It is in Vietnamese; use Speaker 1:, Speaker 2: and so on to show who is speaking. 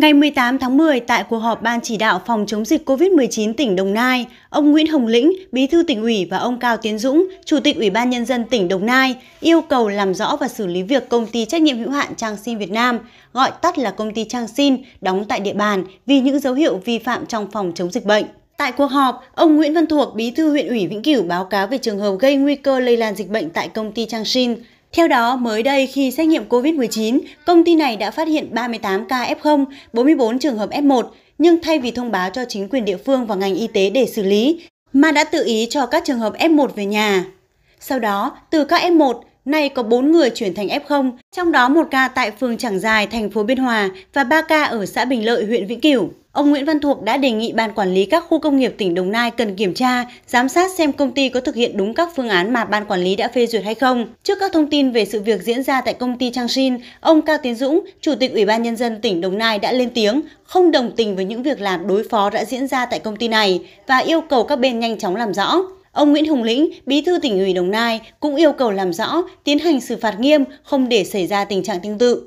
Speaker 1: Ngày 18 tháng 10, tại cuộc họp Ban chỉ đạo phòng chống dịch COVID-19 tỉnh Đồng Nai, ông Nguyễn Hồng Lĩnh, bí thư tỉnh ủy và ông Cao Tiến Dũng, chủ tịch Ủy ban Nhân dân tỉnh Đồng Nai, yêu cầu làm rõ và xử lý việc công ty trách nhiệm hữu hạn Trang Sin Việt Nam, gọi tắt là công ty Trang Sin, đóng tại địa bàn vì những dấu hiệu vi phạm trong phòng chống dịch bệnh. Tại cuộc họp, ông Nguyễn Văn Thuộc, bí thư huyện ủy Vĩnh Cửu báo cáo về trường hợp gây nguy cơ lây lan dịch bệnh tại công ty Trang Sin. Theo đó, mới đây khi xét nghiệm COVID-19, công ty này đã phát hiện 38 ca F0, 44 trường hợp F1, nhưng thay vì thông báo cho chính quyền địa phương và ngành y tế để xử lý, mà đã tự ý cho các trường hợp F1 về nhà. Sau đó, từ các F1, nay có 4 người chuyển thành F0, trong đó một ca tại phường Trảng Dài, thành phố Biên Hòa và 3 ca ở xã Bình Lợi, huyện Vĩnh Cửu ông Nguyễn Văn Thuộc đã đề nghị ban quản lý các khu công nghiệp tỉnh Đồng Nai cần kiểm tra, giám sát xem công ty có thực hiện đúng các phương án mà ban quản lý đã phê duyệt hay không. Trước các thông tin về sự việc diễn ra tại công ty Trang Changshin, ông Cao Tiến Dũng, Chủ tịch Ủy ban nhân dân tỉnh Đồng Nai đã lên tiếng không đồng tình với những việc làm đối phó đã diễn ra tại công ty này và yêu cầu các bên nhanh chóng làm rõ. Ông Nguyễn Hùng Lĩnh, Bí thư tỉnh ủy Đồng Nai cũng yêu cầu làm rõ, tiến hành xử phạt nghiêm không để xảy ra tình trạng tương tự.